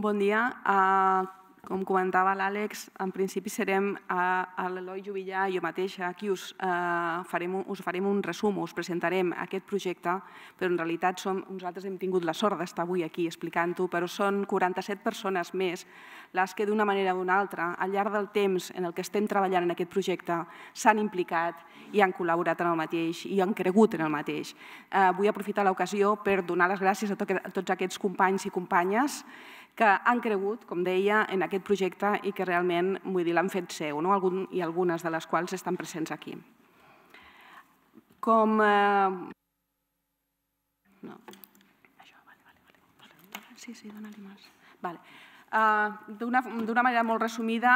Buen día a. Ah, Com comentava l'Àlex, en principi serem a, l'Eloi Jubillà i jo mateixa qui us, eh, farem, us farem un resum, us presentarem aquest projecte, però en realitat som, nosaltres hem tingut la sort d'estar avui aquí explicant-ho, però són 47 persones més les que d'una manera o d'una altra, al llarg del temps en el que estem treballant en aquest projecte, s'han implicat i han col·laborat en el mateix i han cregut en el mateix. Eh, vull aprofitar l'ocasió per donar les gràcies a, to a tots aquests companys i companyes que han cregut, com deia, en aquest projecte i que realment l'han fet seu, no? Algun, i algunes de les quals estan presents aquí. Com... Eh... No. Això, vale, vale, vale. Sí, sí, dona-li més. Vale. Eh, d'una manera molt resumida,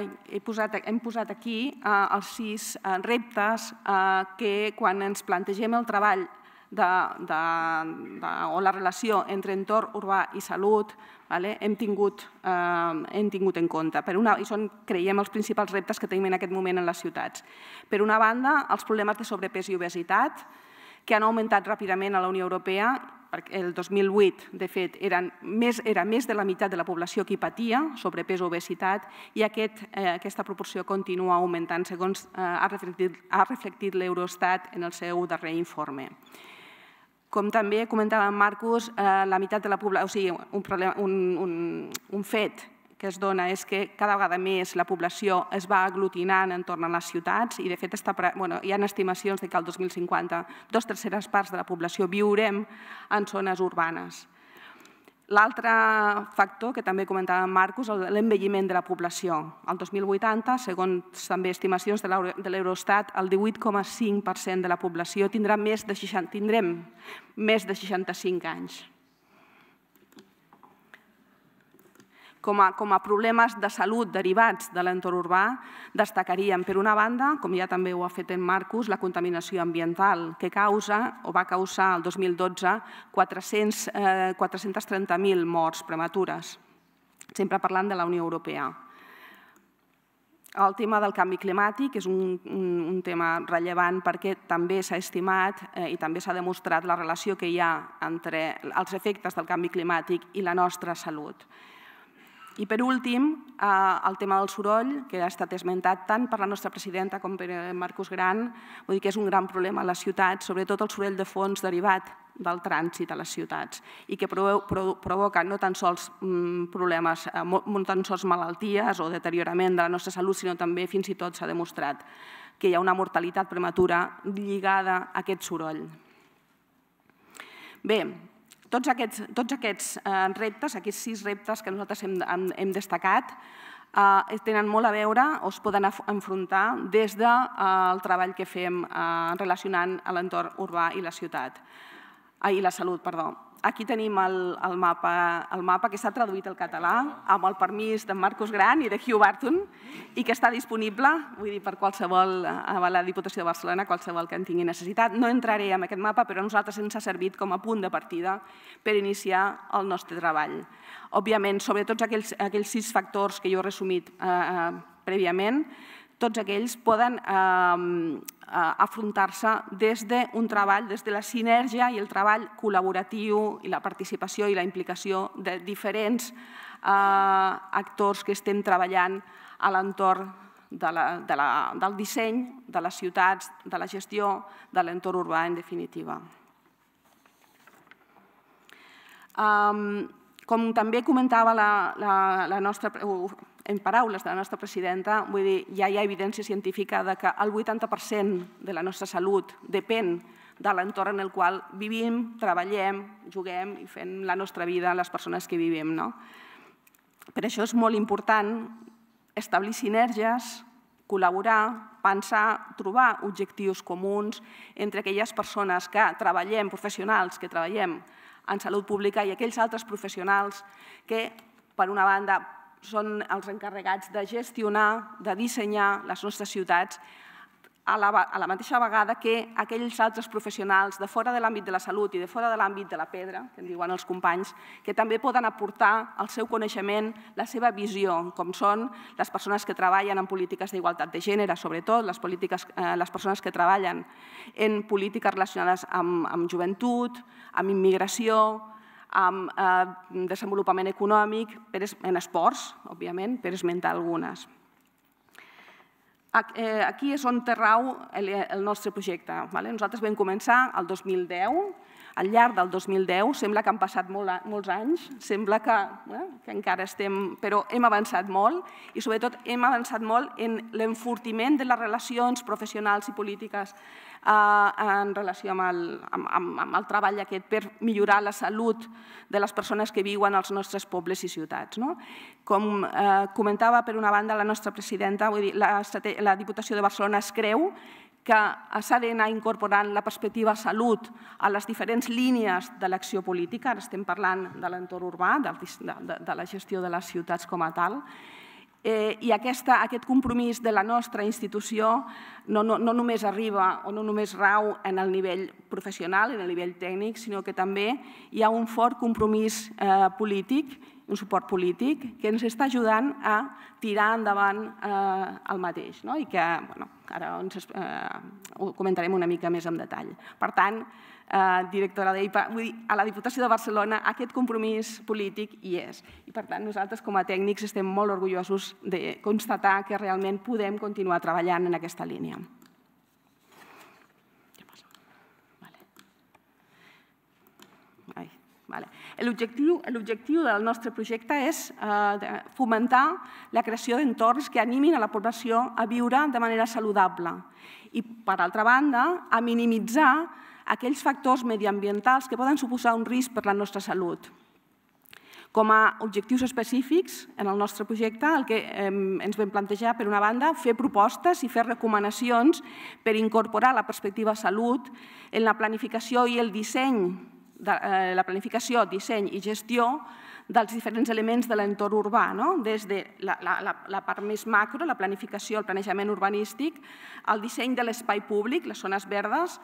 eh, he posat, hem posat aquí eh, els sis reptes que quan ens plantegem el treball de, de, de, o la relació entre entorn urbà i salut vale? hem, tingut, eh, hem tingut en compte. Per una, I són, creiem, els principals reptes que tenim en aquest moment en les ciutats. Per una banda, els problemes de sobrepes i obesitat, que han augmentat ràpidament a la Unió Europea, perquè el 2008, de fet, eren més, era més de la meitat de la població que hi patia, sobrepes o obesitat, i aquest, eh, aquesta proporció continua augmentant, segons eh, ha reflectit, ha reflectit l'Eurostat en el seu darrer informe com també comentava en Marcus, eh, la meitat de la població, o sigui, un, problema, un, un, un fet que es dona és que cada vegada més la població es va aglutinant entorn a les ciutats i, de fet, està, bueno, hi ha estimacions de que al 2050 dos terceres parts de la població viurem en zones urbanes. L'altre factor que també comentava Marcos és l'envelliment de la població. El 2080, segons també estimacions de l'Eurostat, el 18,5% de la població tindrà més de 60, tindrem més de 65 anys. com a, com a problemes de salut derivats de l'entorn urbà, destacaríem, per una banda, com ja també ho ha fet en Marcus, la contaminació ambiental, que causa o va causar el 2012 400, eh, 430.000 morts prematures, sempre parlant de la Unió Europea. El tema del canvi climàtic és un, un, un tema rellevant perquè també s'ha estimat eh, i també s'ha demostrat la relació que hi ha entre els efectes del canvi climàtic i la nostra salut. I per últim, eh, el tema del soroll, que ha estat esmentat tant per la nostra presidenta com per eh, Marcus Gran, vull dir que és un gran problema a les ciutats, sobretot el soroll de fons derivat del trànsit a les ciutats i que provoca no tan sols mm, problemes, eh, no tan sols malalties o deteriorament de la nostra salut, sinó també fins i tot s'ha demostrat que hi ha una mortalitat prematura lligada a aquest soroll. Bé, tots aquests, tots aquests eh, reptes, aquests sis reptes que nosaltres hem, hem destacat, eh, tenen molt a veure o es poden enfrontar des del eh, treball que fem eh, relacionant l'entorn urbà i la ciutat, eh, i la salut, perdó. Aquí tenim el, el mapa, el mapa que s'ha traduït al català amb el permís de Marcus Gran i de Hugh Barton i que està disponible vull dir, per qualsevol, eh, a la Diputació de Barcelona, qualsevol que en tingui necessitat. No entraré en aquest mapa, però a nosaltres ens ha servit com a punt de partida per iniciar el nostre treball. Òbviament, sobre tots aquells, aquells sis factors que jo he resumit eh, eh prèviament, tots aquells poden ehm, eh, afrontar-se des d'un treball, des de la sinergia i el treball col·laboratiu i la participació i la implicació de diferents eh, actors que estem treballant a l'entorn de de del disseny, de les ciutats, de la gestió, de l'entorn urbà, en definitiva. Um, com també comentava la, la, la nostra en paraules de la nostra presidenta, vull dir, ja hi ha evidència científica de que el 80% de la nostra salut depèn de l'entorn en el qual vivim, treballem, juguem i fem la nostra vida a les persones que vivim. No? Per això és molt important establir sinergies, col·laborar, pensar, trobar objectius comuns entre aquelles persones que treballem, professionals que treballem en salut pública i aquells altres professionals que, per una banda, són els encarregats de gestionar, de dissenyar les nostres ciutats a la, mateixa vegada que aquells altres professionals de fora de l'àmbit de la salut i de fora de l'àmbit de la pedra, que en diuen els companys, que també poden aportar el seu coneixement, la seva visió, com són les persones que treballen en polítiques d'igualtat de gènere, sobretot les, polítiques, eh, les persones que treballen en polítiques relacionades amb, amb joventut, amb immigració, amb eh, desenvolupament econòmic, en esports, òbviament, per esmentar algunes. Eh, aquí és on terrau el nostre projecte. Nosaltres vam començar el 2010, al llarg del 2010, sembla que han passat molts anys, sembla que, eh, que encara estem... Però hem avançat molt i sobretot hem avançat molt en l'enfortiment de les relacions professionals i polítiques en relació amb el, amb, amb el treball aquest per millorar la salut de les persones que viuen als nostres pobles i ciutats. No? Com eh, comentava, per una banda, la nostra presidenta, vull dir, la, la Diputació de Barcelona es creu que s'ha d'anar incorporant la perspectiva salut a les diferents línies de l'acció política. Ara estem parlant de l'entorn urbà, de, de, de la gestió de les ciutats com a tal, eh, i aquesta, aquest compromís de la nostra institució no, no, no només arriba o no només rau en el nivell professional, en el nivell tècnic, sinó que també hi ha un fort compromís eh, polític, un suport polític, que ens està ajudant a tirar endavant eh, el mateix no? i que bueno, ara eh, ho comentarem una mica més en detall. Per tant, Eh, directora d'EIPA. Vull dir, a la Diputació de Barcelona aquest compromís polític hi és. I per tant, nosaltres com a tècnics estem molt orgullosos de constatar que realment podem continuar treballant en aquesta línia. Vale. L'objectiu del nostre projecte és eh, fomentar la creació d'entorns que animin a la població a viure de manera saludable i, per altra banda, a minimitzar aquells factors mediambientals que poden suposar un risc per la nostra salut. Com a objectius específics, en el nostre projecte, el que ens vam plantejar, per una banda, fer propostes i fer recomanacions per incorporar la perspectiva salut en la planificació i el disseny de, eh, la planificació, disseny i gestió dels diferents elements de l'entorn urbà, no? des de la, la, la part més macro, la planificació, el planejament urbanístic, el disseny de l'espai públic, les zones verdes,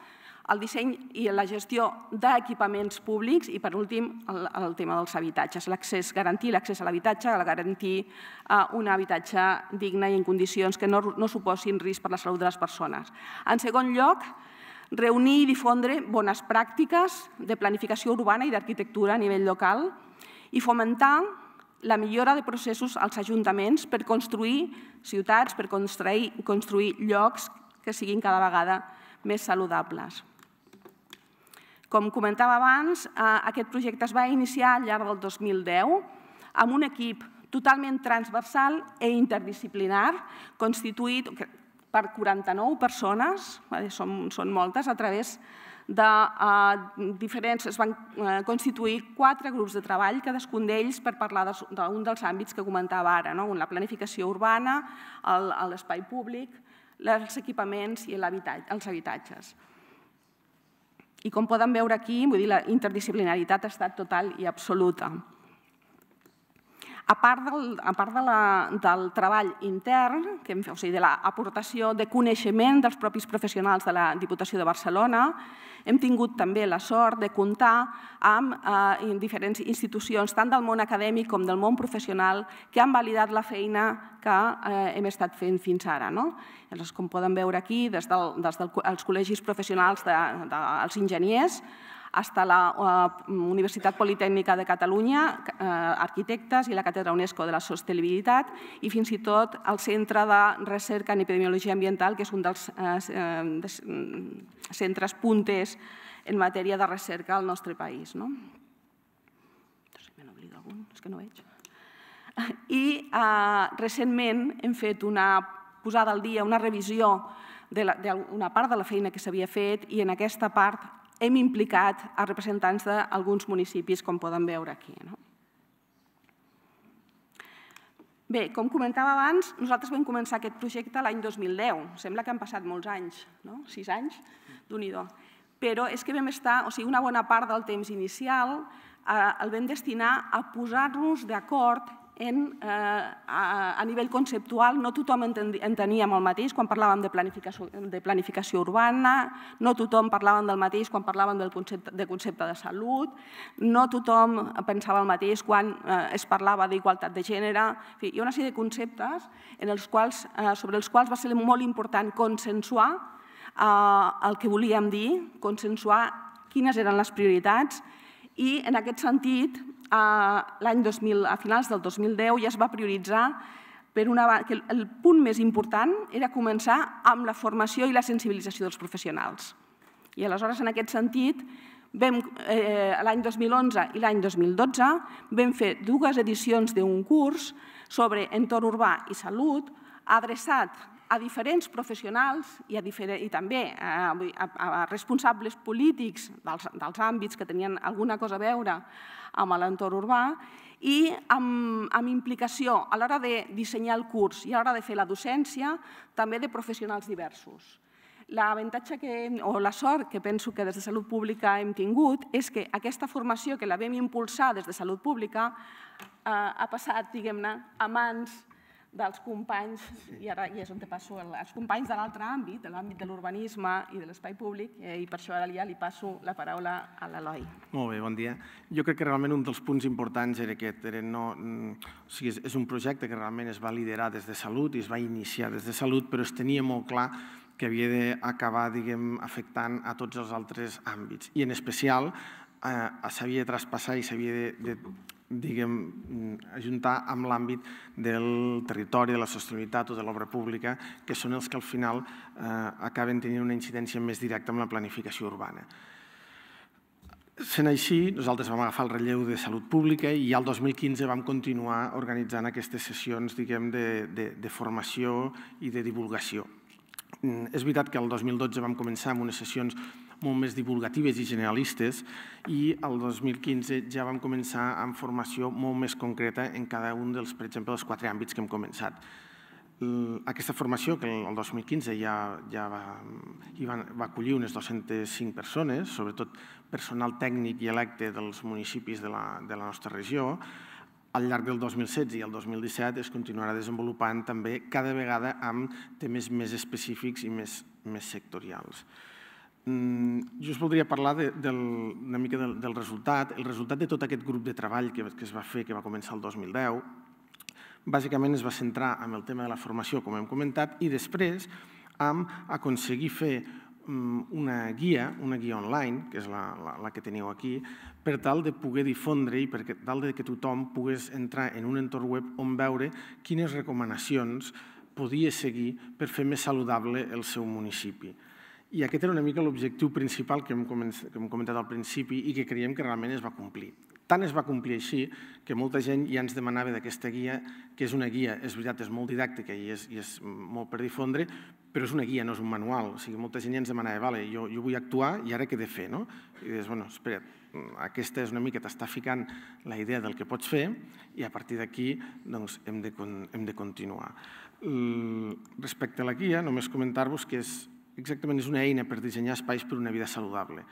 el disseny i la gestió d'equipaments públics i, per últim, el, tema dels habitatges, l'accés, garantir l'accés a l'habitatge, garantir eh, un habitatge digne i en condicions que no, no suposin risc per la salut de les persones. En segon lloc, reunir i difondre bones pràctiques de planificació urbana i d'arquitectura a nivell local i fomentar la millora de processos als ajuntaments per construir ciutats, per construir, construir llocs que siguin cada vegada més saludables. Com comentava abans, eh, aquest projecte es va iniciar al llarg del 2010 amb un equip totalment transversal e interdisciplinar, constituït per 49 persones, eh, són, són moltes, a través de eh, diferents... Es van constituir quatre grups de treball, cadascun d'ells per parlar d'un de, dels àmbits que comentava ara, no? la planificació urbana, l'espai públic, els equipaments i habitatge, els habitatges. I com poden veure aquí, vull dir, la interdisciplinaritat ha estat total i absoluta. A part del, a part de la, del treball intern, que hem, o sigui, de l'aportació de coneixement dels propis professionals de la Diputació de Barcelona, hem tingut també la sort de comptar amb eh, diferents institucions, tant del món acadèmic com del món professional, que han validat la feina que eh, hem estat fent fins ara. No? Llavors, com poden veure aquí, des, del, des dels col·legis professionals dels de, de, enginyers, hasta la eh, Universitat Politècnica de Catalunya, eh, arquitectes i la Càtedra UNESCO de la Sostenibilitat i fins i tot el Centre de Recerca en Epidemiologia Ambiental, que és un dels eh, mm, centres punters en matèria de recerca al nostre país. No? No doncs sé, és que no veig. I eh, recentment hem fet una posada al dia, una revisió d'una part de la feina que s'havia fet i en aquesta part hem implicat a representants d'alguns municipis, com poden veure aquí. No? Bé, com comentava abans, nosaltres vam començar aquest projecte l'any 2010. Sembla que han passat molts anys, no? sis anys, d'un i do. Però és que vam estar, o sigui, una bona part del temps inicial eh, el vam destinar a posar-nos d'acord en, eh, a, a nivell conceptual no tothom enteníem el mateix quan parlàvem de planificació, de planificació urbana, no tothom parlàvem del mateix quan parlàvem del concepte, de concepte de salut, no tothom pensava el mateix quan eh, es parlava d'igualtat de gènere. En fi, hi ha una sèrie de conceptes en els quals, eh, sobre els quals va ser molt important consensuar eh, el que volíem dir, consensuar quines eren les prioritats i en aquest sentit l'any 2000, a finals del 2010, ja es va prioritzar per una, que el punt més important era començar amb la formació i la sensibilització dels professionals. I aleshores, en aquest sentit, eh, l'any 2011 i l'any 2012 vam fer dues edicions d'un curs sobre entorn urbà i salut adreçat a diferents professionals i, a i també a, a, a responsables polítics dels, dels àmbits que tenien alguna cosa a veure amb l'entorn urbà i amb, amb implicació a l'hora de dissenyar el curs i a l'hora de fer la docència també de professionals diversos. L'avantatge o la sort que penso que des de Salut Pública hem tingut és que aquesta formació que la vam impulsar des de Salut Pública eh, ha passat, diguem-ne, a mans dels companys, i ara ja és on te passo, els companys de l'altre àmbit, de l'àmbit de l'urbanisme i de l'espai públic, eh, i per això ara ja li passo la paraula a l'Eloi. Molt bé, bon dia. Jo crec que realment un dels punts importants era aquest, era no, mm, o sigui, és un projecte que realment es va liderar des de Salut i es va iniciar des de Salut, però es tenia molt clar que havia d'acabar, diguem, afectant a tots els altres àmbits. I en especial eh, s'havia de traspassar i s'havia de diguem, mm, ajuntar amb l'àmbit del territori, de la sostenibilitat o de l'obra pública, que són els que al final eh, acaben tenint una incidència més directa amb la planificació urbana. Sent així, nosaltres vam agafar el relleu de Salut Pública i al 2015 vam continuar organitzant aquestes sessions diguem, de, de, de formació i de divulgació. Mm, és veritat que el 2012 vam començar amb unes sessions molt més divulgatives i generalistes i el 2015 ja vam començar amb formació molt més concreta en cada un dels, per exemple, els quatre àmbits que hem començat. Aquesta formació, que el 2015 ja, ja va, hi va, va acollir unes 205 persones, sobretot personal tècnic i electe dels municipis de la, de la nostra regió, al llarg del 2016 i el 2017 es continuarà desenvolupant també cada vegada amb temes més específics i més, més sectorials. Mm, jo us voldria parlar de, del, una mica del, del resultat. El resultat de tot aquest grup de treball que, que es va fer, que va començar el 2010, bàsicament es va centrar en el tema de la formació, com hem comentat, i després en aconseguir fer mm, una guia, una guia online, que és la, la, la, que teniu aquí, per tal de poder difondre i per tal de que tothom pogués entrar en un entorn web on veure quines recomanacions podia seguir per fer més saludable el seu municipi. I aquest era una mica l'objectiu principal que hem, que comentat al principi i que creiem que realment es va complir. Tant es va complir així que molta gent ja ens demanava d'aquesta guia, que és una guia, és veritat, és molt didàctica i és, i és molt per difondre, però és una guia, no és un manual. O sigui, molta gent ja ens demanava, vale, jo, jo vull actuar i ara què he de fer? No? I dius, bueno, espera't, aquesta és una mica, t'està ficant la idea del que pots fer i a partir d'aquí doncs, hem, de, hem de continuar. Respecte a la guia, només comentar-vos que és exactament és una eina per dissenyar espais per una vida saludable.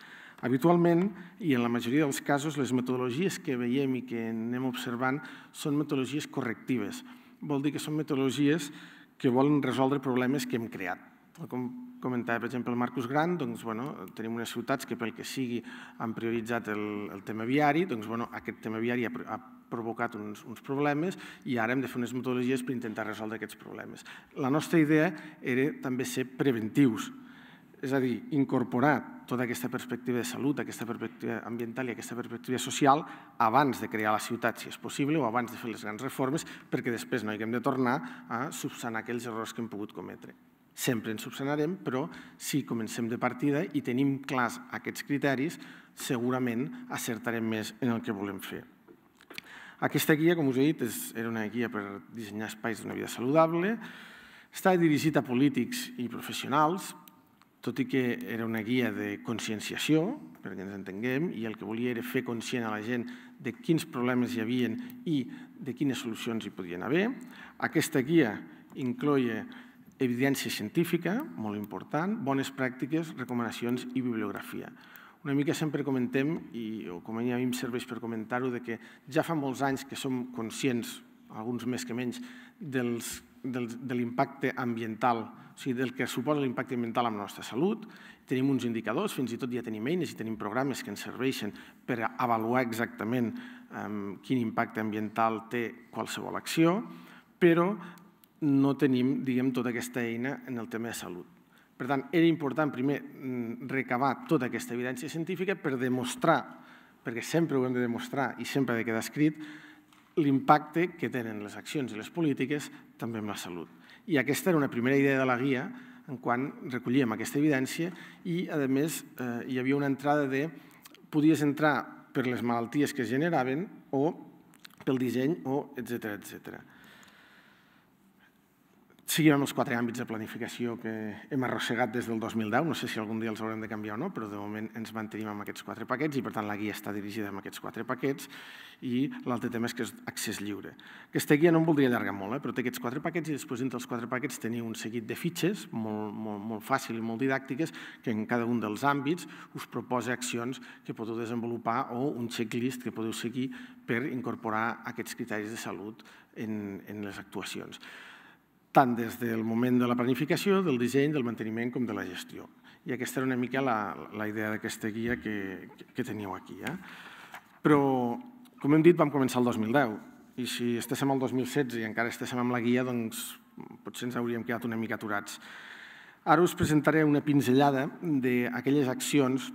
Habitualment, i en la majoria dels casos, les metodologies que veiem i que anem observant són metodologies correctives. Vol dir que són metodologies que volen resoldre problemes que hem creat. Com comentava, per exemple, el Marcus Gran, doncs, bueno, tenim unes ciutats que pel que sigui han prioritzat el, el tema viari, doncs, bueno, aquest tema viari ha, ha provocat uns, uns problemes i ara hem de fer unes metodologies per intentar resoldre aquests problemes. La nostra idea era també ser preventius, és a dir, incorporar tota aquesta perspectiva de salut, aquesta perspectiva ambiental i aquesta perspectiva social abans de crear la ciutat, si és possible, o abans de fer les grans reformes, perquè després no haguem de tornar a subsanar aquells errors que hem pogut cometre. Sempre ens subsanarem, però si comencem de partida i tenim clars aquests criteris, segurament acertarem més en el que volem fer. Aquesta guia, com us he dit, és, era una guia per dissenyar espais d'una vida saludable. Estava dirigit a polítics i professionals, tot i que era una guia de conscienciació, perquè ens entenguem, i el que volia era fer conscient a la gent de quins problemes hi havien i de quines solucions hi podien haver. Aquesta guia incloia evidència científica, molt important, bones pràctiques, recomanacions i bibliografia. Una mica sempre comentem, i, o com a mi em serveix per comentar-ho, de que ja fa molts anys que som conscients, alguns més que menys, dels, dels, de l'impacte ambiental, o sigui, del que suposa l'impacte ambiental amb la nostra salut. Tenim uns indicadors, fins i tot ja tenim eines i tenim programes que ens serveixen per avaluar exactament ehm, quin impacte ambiental té qualsevol acció, però no tenim, diguem, tota aquesta eina en el tema de salut. Per tant, era important primer mm, recabar tota aquesta evidència científica per demostrar, perquè sempre ho hem de demostrar i sempre ha de quedar escrit, l'impacte que tenen les accions i les polítiques també en la salut. I aquesta era una primera idea de la guia en quan recollíem aquesta evidència i, a més, eh, hi havia una entrada de podies entrar per les malalties que es generaven o pel disseny o etc etc. Seguirem els quatre àmbits de planificació que hem arrossegat des del 2010. No sé si algun dia els haurem de canviar o no, però de moment ens mantenim amb aquests quatre paquets i, per tant, la guia està dirigida amb aquests quatre paquets i l'altre tema és que és accés lliure. Aquesta guia no em voldria allargar molt, eh, però té aquests quatre paquets i després dintre els quatre paquets teniu un seguit de fitxes molt, molt, molt fàcil i molt didàctiques que en cada un dels àmbits us proposa accions que podeu desenvolupar o un checklist que podeu seguir per incorporar aquests criteris de salut en, en les actuacions tant des del moment de la planificació, del disseny, del manteniment com de la gestió. I aquesta era una mica la, la idea d'aquesta guia que, que teniu aquí. Eh? Però, com hem dit, vam començar el 2010. I si estéssim al 2016 i encara estéssim amb la guia, doncs potser ens hauríem quedat una mica aturats. Ara us presentaré una pinzellada d'aquelles accions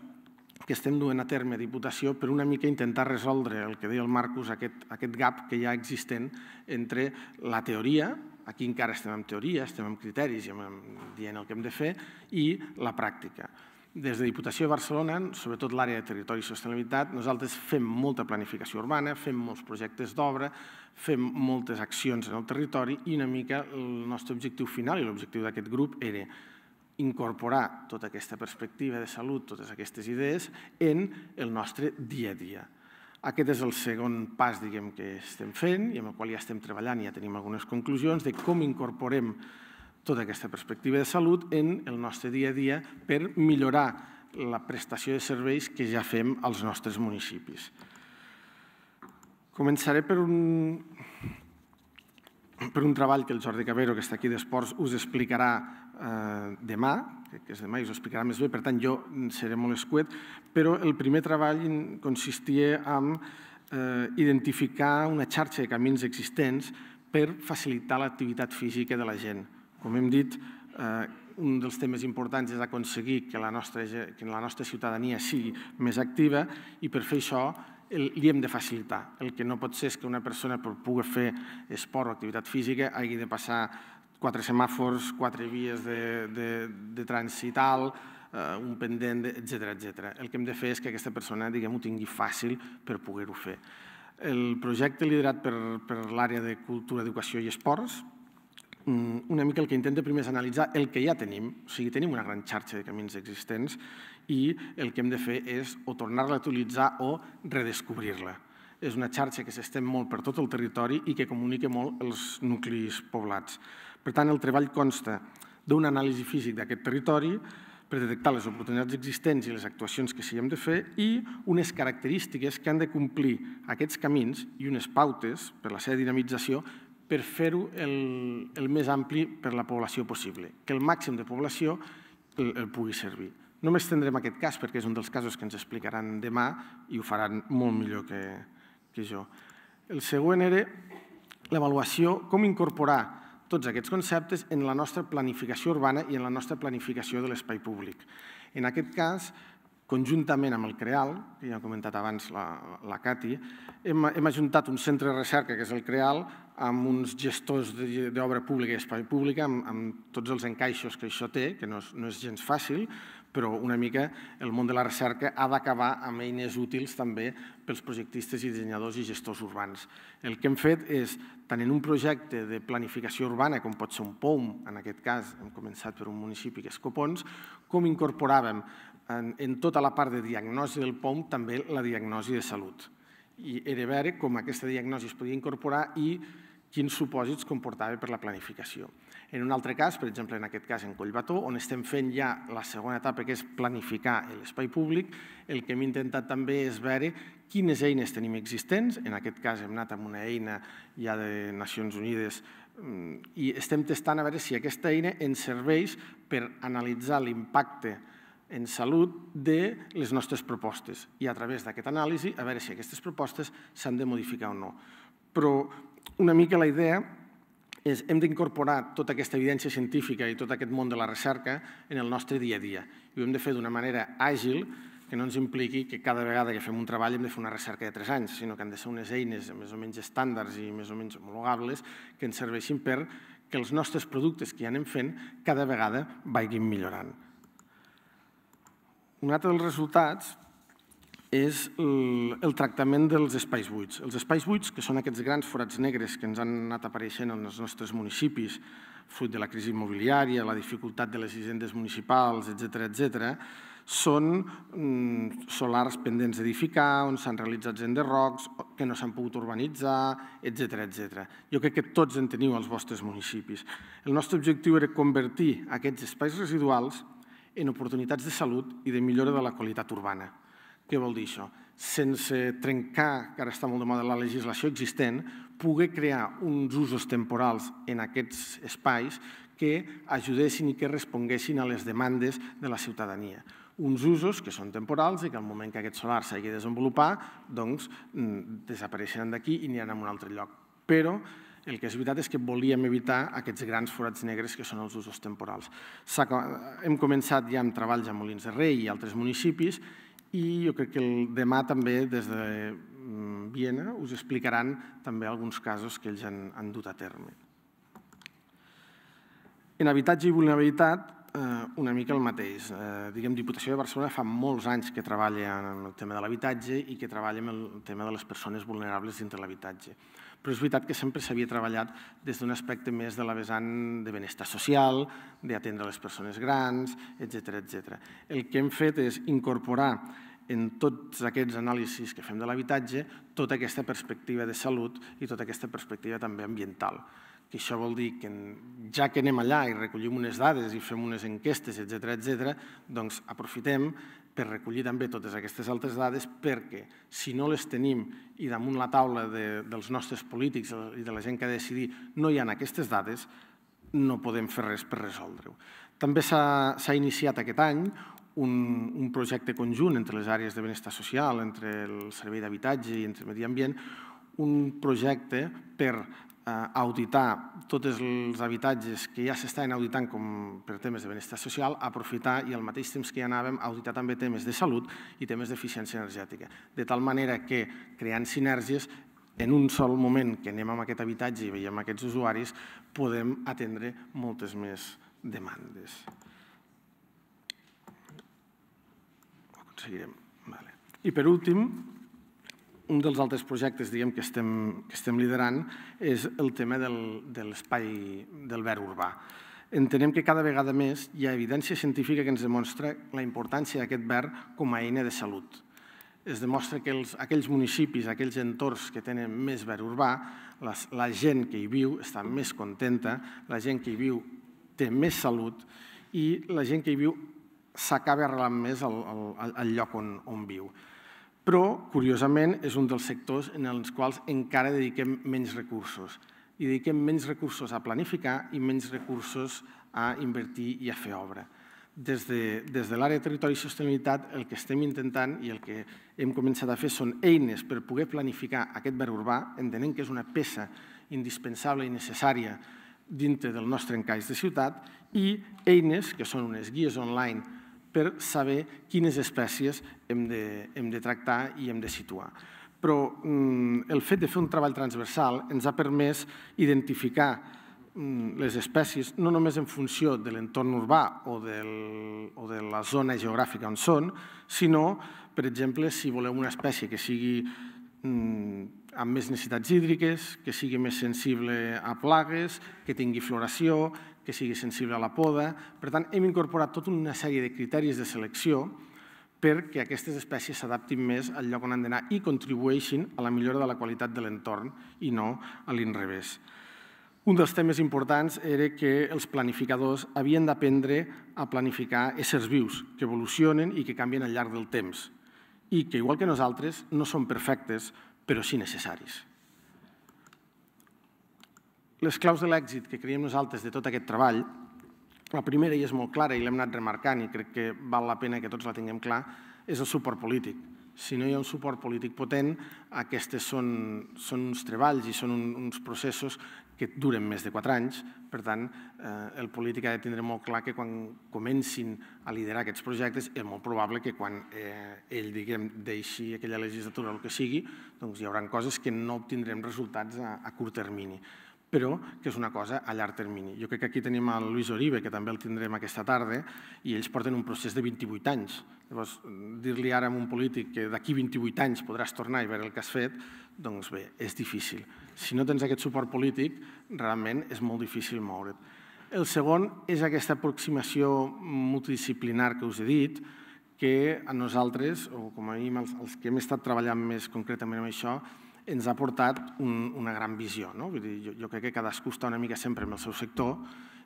que estem duent a terme a Diputació per una mica intentar resoldre el que deia el Marcus, aquest, aquest gap que ja existent entre la teoria, Aquí encara estem en teoria, estem en criteris i dient el que hem de fer, i la pràctica. Des de Diputació de Barcelona, sobretot l'àrea de territori i sostenibilitat, nosaltres fem molta planificació urbana, fem molts projectes d'obra, fem moltes accions en el territori i una mica el nostre objectiu final i l'objectiu d'aquest grup era incorporar tota aquesta perspectiva de salut, totes aquestes idees, en el nostre dia a dia. Aquest és el segon pas diguem, que estem fent i amb el qual ja estem treballant i ja tenim algunes conclusions de com incorporem tota aquesta perspectiva de salut en el nostre dia a dia per millorar la prestació de serveis que ja fem als nostres municipis. Començaré per un, per un treball que el Jordi Cabero, que està aquí d'Esports, us explicarà eh, demà, crec que és demà i us ho explicarà més bé, per tant jo mm, seré molt escuet, però el primer treball consistia en eh, identificar una xarxa de camins existents per facilitar l'activitat física de la gent. Com hem dit, eh, un dels temes importants és aconseguir que la, nostra, que la nostra ciutadania sigui més activa i per fer això li hem de facilitar. El que no pot ser és que una persona per poder fer esport o activitat física hagi de passar quatre semàfors, quatre vies de, de, de transital, eh, un pendent, etc etc. El que hem de fer és que aquesta persona diguem, ho tingui fàcil per poder-ho fer. El projecte liderat per, per l'àrea de Cultura, Educació i Esports, mm, una mica el que intenta primer és analitzar el que ja tenim, o sigui, tenim una gran xarxa de camins existents i el que hem de fer és o tornar-la a utilitzar o redescobrir-la. És una xarxa que s'estén molt per tot el territori i que comunica molt els nuclis poblats. Per tant, el treball consta d'un anàlisi físic d'aquest territori per detectar les oportunitats existents i les actuacions que s'hi hem de fer i unes característiques que han de complir aquests camins i unes pautes per la seva dinamització per fer-ho el, el més ampli per la població possible, que el màxim de població el, el pugui servir. No tindrem aquest cas perquè és un dels casos que ens explicaran demà i ho faran molt millor que, que jo. El següent era l'avaluació, com incorporar tots aquests conceptes en la nostra planificació urbana i en la nostra planificació de l'espai públic. En aquest cas, conjuntament amb el CREAL, que ja ha comentat abans la, la Cati, hem, hem ajuntat un centre de recerca, que és el CREAL, amb uns gestors d'obra pública i espai públic, amb, tots els encaixos que això té, que no no és gens fàcil, però una mica el món de la recerca ha d'acabar amb eines útils també pels projectistes i dissenyadors i gestors urbans. El que hem fet és, tant en un projecte de planificació urbana, com pot ser un POUM, en aquest cas hem començat per un municipi que és Copons, com incorporàvem en, en tota la part de diagnosi del POUM també la diagnosi de salut. I era veure com aquesta diagnosi es podia incorporar i quins supòsits comportava per la planificació. En un altre cas, per exemple, en aquest cas en Collbató, on estem fent ja la segona etapa, que és planificar l'espai públic, el que hem intentat també és veure quines eines tenim existents. En aquest cas hem anat amb una eina ja de Nacions Unides mm, i estem testant a veure si aquesta eina ens serveix per analitzar l'impacte en salut de les nostres propostes i a través d'aquesta anàlisi a veure si aquestes propostes s'han de modificar o no. Però una mica la idea és hem d'incorporar tota aquesta evidència científica i tot aquest món de la recerca en el nostre dia a dia. I ho hem de fer d'una manera àgil que no ens impliqui que cada vegada que fem un treball hem de fer una recerca de tres anys, sinó que han de ser unes eines més o menys estàndards i més o menys homologables que ens serveixin per que els nostres productes que ja anem fent cada vegada vagin millorant. Un altre dels resultats és el, el tractament dels espais buits. Els espais buits, que són aquests grans forats negres que ens han anat apareixent en els nostres municipis, fruit de la crisi immobiliària, la dificultat de les hisendes municipals, etc etc, són mm, solars pendents d'edificar, on s'han realitzat rocs, que no s'han pogut urbanitzar, etc etc. Jo crec que tots en teniu als vostres municipis. El nostre objectiu era convertir aquests espais residuals en oportunitats de salut i de millora de la qualitat urbana. Què vol dir això? Sense trencar, que ara està molt de moda la legislació existent, poder crear uns usos temporals en aquests espais que ajudessin i que responguessin a les demandes de la ciutadania uns usos que són temporals i que al moment que aquest solar s'hagi de desenvolupar, doncs mm, desapareixeran d'aquí i aniran a un altre lloc. Però el que és veritat és que volíem evitar aquests grans forats negres que són els usos temporals. Hem començat ja amb treballs a Molins de Rei i altres municipis i jo crec que el demà també, des de mm, Viena, us explicaran també alguns casos que ells han, han dut a terme. En habitatge i vulnerabilitat, Eh, una mica el mateix. Eh, diguem, Diputació de Barcelona fa molts anys que treballa en el tema de l'habitatge i que treballa en el tema de les persones vulnerables dintre l'habitatge. Però és veritat que sempre s'havia treballat des d'un aspecte més de la vessant de benestar social, d'atendre les persones grans, etc etc. El que hem fet és incorporar en tots aquests anàlisis que fem de l'habitatge tota aquesta perspectiva de salut i tota aquesta perspectiva també ambiental que això vol dir que ja que anem allà i recollim unes dades i fem unes enquestes, etc etc, doncs aprofitem per recollir també totes aquestes altres dades perquè si no les tenim i damunt la taula de, dels nostres polítics i de la gent que ha de decidir no hi ha aquestes dades, no podem fer res per resoldre-ho. També s'ha iniciat aquest any un, un projecte conjunt entre les àrees de benestar social, entre el servei d'habitatge i entre el medi ambient, un projecte per Eh, auditar tots els habitatges que ja s'estaven auditant com per temes de benestar social, aprofitar i al mateix temps que hi anàvem auditar també temes de salut i temes d'eficiència energètica. De tal manera que creant sinergies en un sol moment que anem amb aquest habitatge i veiem aquests usuaris, podem atendre moltes més demandes. Ho aconseguirem. Vale. I per últim, un dels altres projectes diguem, que, estem, que estem liderant és el tema del, de l'espai del verd urbà. Entenem que cada vegada més hi ha evidència científica que ens demostra la importància d'aquest verd com a eina de salut. Es demostra que els, aquells municipis, aquells entorns que tenen més verd urbà, les, la gent que hi viu està més contenta, la gent que hi viu té més salut i la gent que hi viu s'acaba arrelant més al, al, al lloc on, on viu però, curiosament, és un dels sectors en els quals encara dediquem menys recursos. I dediquem menys recursos a planificar i menys recursos a invertir i a fer obra. Des de, des de l'àrea de territori i sostenibilitat, el que estem intentant i el que hem començat a fer són eines per poder planificar aquest verd urbà, entenent que és una peça indispensable i necessària dintre del nostre encaix de ciutat, i eines, que són unes guies online per saber quines espècies hem de, hem de tractar i hem de situar. Però mm, el fet de fer un treball transversal ens ha permès identificar mm, les espècies no només en funció de l'entorn urbà o, del, o de la zona geogràfica on són, sinó, per exemple, si voleu una espècie que sigui mm, amb més necessitats hídriques, que sigui més sensible a plagues, que tingui floració, que sigui sensible a la poda. Per tant, hem incorporat tota una sèrie de criteris de selecció perquè aquestes espècies s'adaptin més al lloc on han d'anar i contribueixin a la millora de la qualitat de l'entorn i no a l'inrevés. Un dels temes importants era que els planificadors havien d'aprendre a planificar éssers vius que evolucionen i que canvien al llarg del temps i que, igual que nosaltres, no són perfectes, però sí necessaris les claus de l'èxit que creiem nosaltres de tot aquest treball, la primera, i és molt clara, i l'hem anat remarcant, i crec que val la pena que tots la tinguem clar, és el suport polític. Si no hi ha un suport polític potent, aquestes són, són uns treballs i són un, uns processos que duren més de quatre anys. Per tant, eh, el polític ha de tindre molt clar que quan comencin a liderar aquests projectes és molt probable que quan eh, ell, diguem, deixi aquella legislatura o el que sigui, doncs hi haurà coses que no obtindrem resultats a, a curt termini però que és una cosa a llarg termini. Jo crec que aquí tenim el Lluís Oribe, que també el tindrem aquesta tarda, i ells porten un procés de 28 anys. Llavors, dir-li ara a un polític que d'aquí 28 anys podràs tornar i veure el que has fet, doncs bé, és difícil. Si no tens aquest suport polític, realment és molt difícil moure't. El segon és aquesta aproximació multidisciplinar que us he dit, que a nosaltres, o com a mínim els que hem estat treballant més concretament amb això, ens ha portat un, una gran visió. No? Vull dir, jo, jo crec que cadascú està una mica sempre en el seu sector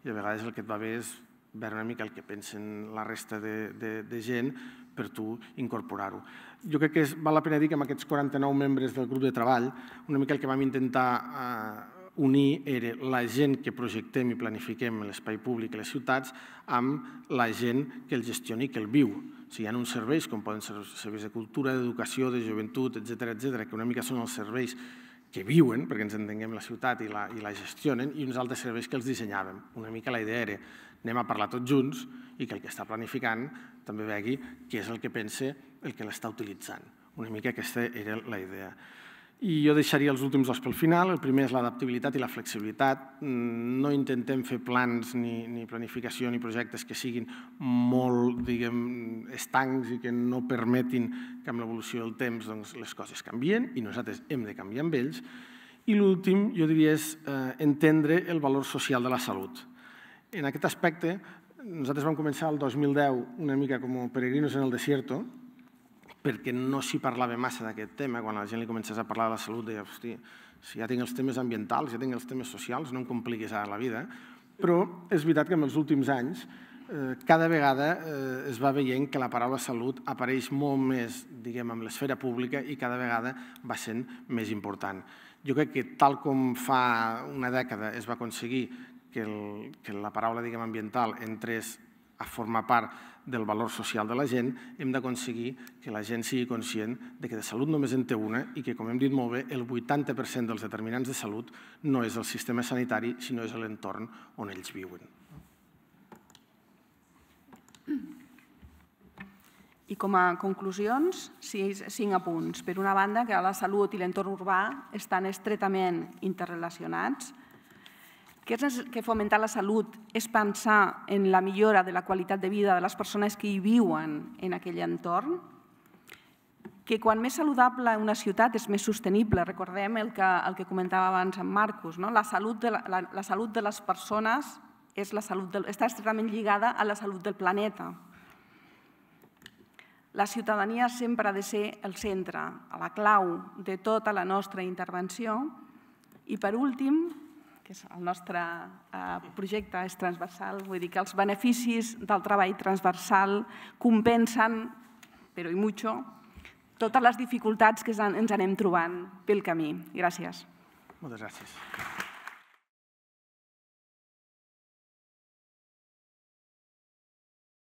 i a vegades el que et va bé és veure una mica el que pensen la resta de, de, de gent per tu incorporar-ho. Jo crec que és, val la pena dir que amb aquests 49 membres del grup de treball, una mica el que vam intentar eh, unir era eh, la gent que projectem i planifiquem l'espai públic i les ciutats amb la gent que el gestiona i que el viu. O sigui, hi ha uns serveis, com poden ser serveis de cultura, d'educació, de joventut, etc etc, que una mica són els serveis que viuen, perquè ens entenguem la ciutat i la, i la gestionen, i uns altres serveis que els dissenyàvem. Una mica la idea era anem a parlar tots junts i que el que està planificant també vegui què és el que pensa el que l'està utilitzant. Una mica aquesta era la idea. I jo deixaria els últims dos pel final. El primer és l'adaptabilitat i la flexibilitat. Mm, no intentem fer plans ni, ni planificació ni projectes que siguin molt, diguem, estancs i que no permetin que amb l'evolució del temps doncs, les coses canvien i nosaltres hem de canviar amb ells. I l'últim, jo diria, és eh, entendre el valor social de la salut. En aquest aspecte, nosaltres vam començar el 2010 una mica com peregrinos en el desierto, perquè no s'hi parlava massa d'aquest tema. Quan a la gent li comences a parlar de la salut, deia, hosti, si ja tinc els temes ambientals, ja tinc els temes socials, no em compliquis ara la vida. Però és veritat que en els últims anys eh, cada vegada eh, es va veient que la paraula salut apareix molt més, diguem, en l'esfera pública i cada vegada va sent més important. Jo crec que tal com fa una dècada es va aconseguir que, el, que la paraula, diguem, ambiental entrés a formar part del valor social de la gent, hem d'aconseguir que la gent sigui conscient de que de salut només en té una i que, com hem dit molt bé, el 80% dels determinants de salut no és el sistema sanitari, sinó és l'entorn on ells viuen. I com a conclusions, cinc apunts. Per una banda, que la salut i l'entorn urbà estan estretament interrelacionats, que és que fomentar la salut és pensar en la millora de la qualitat de vida de les persones que hi viuen en aquell entorn, que quan més saludable una ciutat és més sostenible. Recordem el que, el que comentava abans en Marcus, no? la, salut de la, la, la salut de les persones és la salut del, està estretament lligada a la salut del planeta. La ciutadania sempre ha de ser el centre, la clau de tota la nostra intervenció. I per últim, que és el nostre eh, projecte és transversal, vull dir que els beneficis del treball transversal compensen, però i mucho, totes les dificultats que ens anem trobant pel camí. Gràcies. Moltes gràcies.